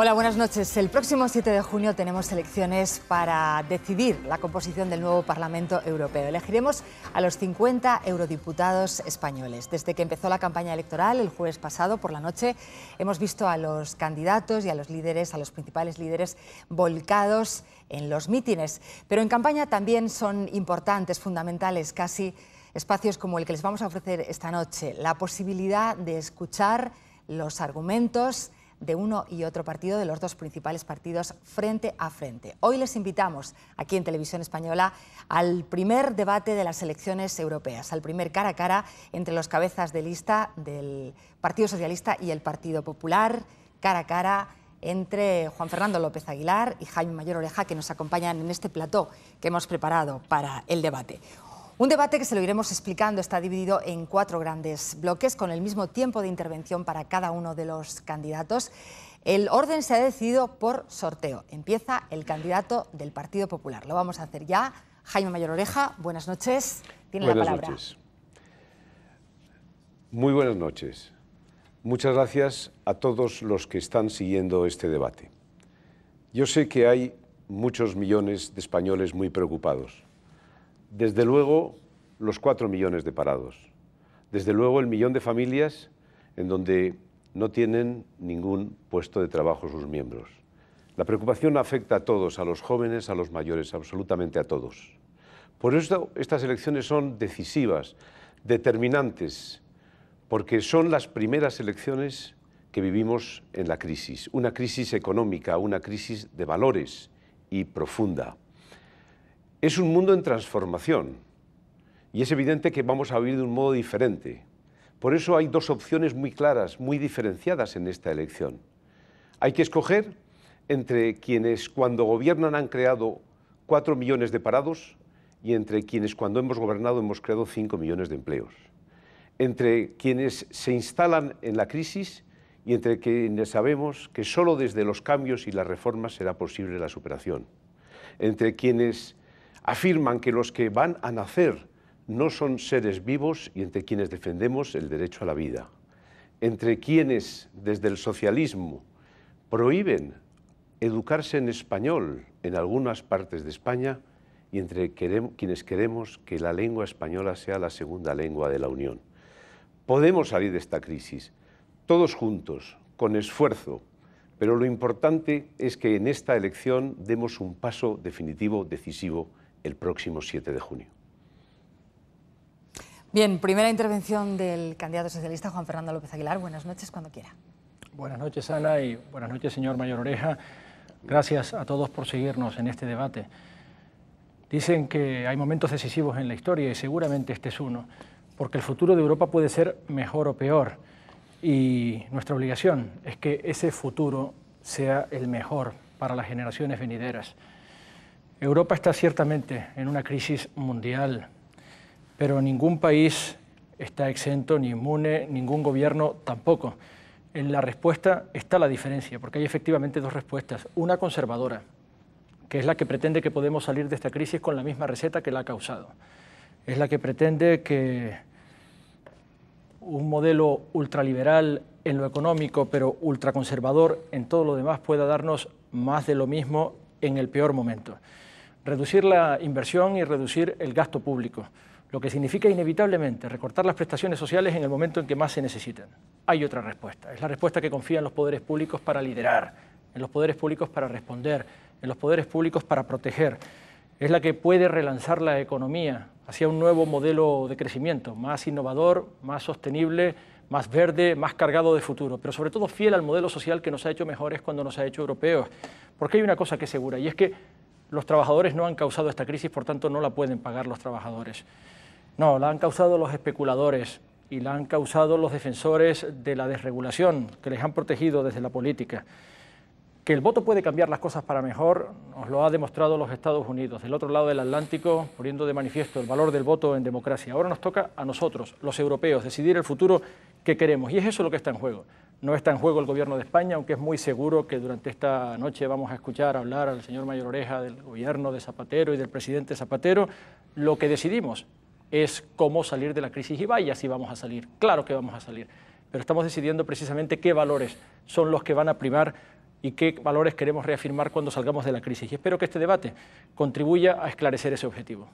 Hola, buenas noches. El próximo 7 de junio tenemos elecciones para decidir la composición del nuevo Parlamento Europeo. Elegiremos a los 50 eurodiputados españoles. Desde que empezó la campaña electoral el jueves pasado por la noche, hemos visto a los candidatos y a los líderes, a los principales líderes volcados en los mítines. Pero en campaña también son importantes, fundamentales, casi espacios como el que les vamos a ofrecer esta noche, la posibilidad de escuchar los argumentos, de uno y otro partido, de los dos principales partidos, frente a frente. Hoy les invitamos aquí en Televisión Española al primer debate de las elecciones europeas, al primer cara a cara entre los cabezas de lista del Partido Socialista y el Partido Popular, cara a cara entre Juan Fernando López Aguilar y Jaime Mayor Oreja, que nos acompañan en este plató que hemos preparado para el debate. Un debate que se lo iremos explicando está dividido en cuatro grandes bloques con el mismo tiempo de intervención para cada uno de los candidatos. El orden se ha decidido por sorteo. Empieza el candidato del Partido Popular. Lo vamos a hacer ya. Jaime Mayor Oreja, buenas noches. Tiene la palabra. Muy buenas noches. Muchas gracias a todos los que están siguiendo este debate. Yo sé que hay muchos millones de españoles muy preocupados. Desde luego, los cuatro millones de parados. Desde luego, el millón de familias en donde no tienen ningún puesto de trabajo sus miembros. La preocupación afecta a todos, a los jóvenes, a los mayores, absolutamente a todos. Por eso estas elecciones son decisivas, determinantes, porque son las primeras elecciones que vivimos en la crisis, una crisis económica, una crisis de valores y profunda. Es un mundo en transformación y es evidente que vamos a vivir de un modo diferente. Por eso hay dos opciones muy claras, muy diferenciadas en esta elección. Hay que escoger entre quienes cuando gobiernan han creado cuatro millones de parados y entre quienes cuando hemos gobernado hemos creado cinco millones de empleos. Entre quienes se instalan en la crisis y entre quienes sabemos que solo desde los cambios y las reformas será posible la superación. Entre quienes afirman que los que van a nacer no son seres vivos y entre quienes defendemos el derecho a la vida, entre quienes desde el socialismo prohíben educarse en español en algunas partes de España y entre quienes queremos que la lengua española sea la segunda lengua de la Unión. Podemos salir de esta crisis, todos juntos, con esfuerzo, pero lo importante es que en esta elección demos un paso definitivo, decisivo el próximo 7 de junio. Bien, primera intervención del candidato socialista Juan Fernando López Aguilar. Buenas noches, cuando quiera. Buenas noches, Ana, y buenas noches, señor Mayor Oreja. Gracias a todos por seguirnos en este debate. Dicen que hay momentos decisivos en la historia y seguramente este es uno, porque el futuro de Europa puede ser mejor o peor y nuestra obligación es que ese futuro sea el mejor para las generaciones venideras. Europa está ciertamente en una crisis mundial, pero ningún país está exento ni inmune, ningún gobierno tampoco. En la respuesta está la diferencia, porque hay efectivamente dos respuestas. Una conservadora, que es la que pretende que podemos salir de esta crisis con la misma receta que la ha causado. Es la que pretende que un modelo ultraliberal en lo económico, pero ultraconservador en todo lo demás, pueda darnos más de lo mismo en el peor momento reducir la inversión y reducir el gasto público, lo que significa inevitablemente recortar las prestaciones sociales en el momento en que más se necesiten Hay otra respuesta, es la respuesta que confía en los poderes públicos para liderar, en los poderes públicos para responder, en los poderes públicos para proteger. Es la que puede relanzar la economía hacia un nuevo modelo de crecimiento, más innovador, más sostenible, más verde, más cargado de futuro, pero sobre todo fiel al modelo social que nos ha hecho mejores cuando nos ha hecho europeos. Porque hay una cosa que es segura, y es que los trabajadores no han causado esta crisis, por tanto no la pueden pagar los trabajadores. No, la han causado los especuladores y la han causado los defensores de la desregulación, que les han protegido desde la política. Que el voto puede cambiar las cosas para mejor, nos lo ha demostrado los Estados Unidos, del otro lado del Atlántico, poniendo de manifiesto el valor del voto en democracia. Ahora nos toca a nosotros, los europeos, decidir el futuro que queremos. Y es eso lo que está en juego. No está en juego el gobierno de España, aunque es muy seguro que durante esta noche vamos a escuchar hablar al señor Mayor Oreja del gobierno de Zapatero y del presidente Zapatero. Lo que decidimos es cómo salir de la crisis y vaya si vamos a salir. Claro que vamos a salir, pero estamos decidiendo precisamente qué valores son los que van a primar y qué valores queremos reafirmar cuando salgamos de la crisis. Y espero que este debate contribuya a esclarecer ese objetivo.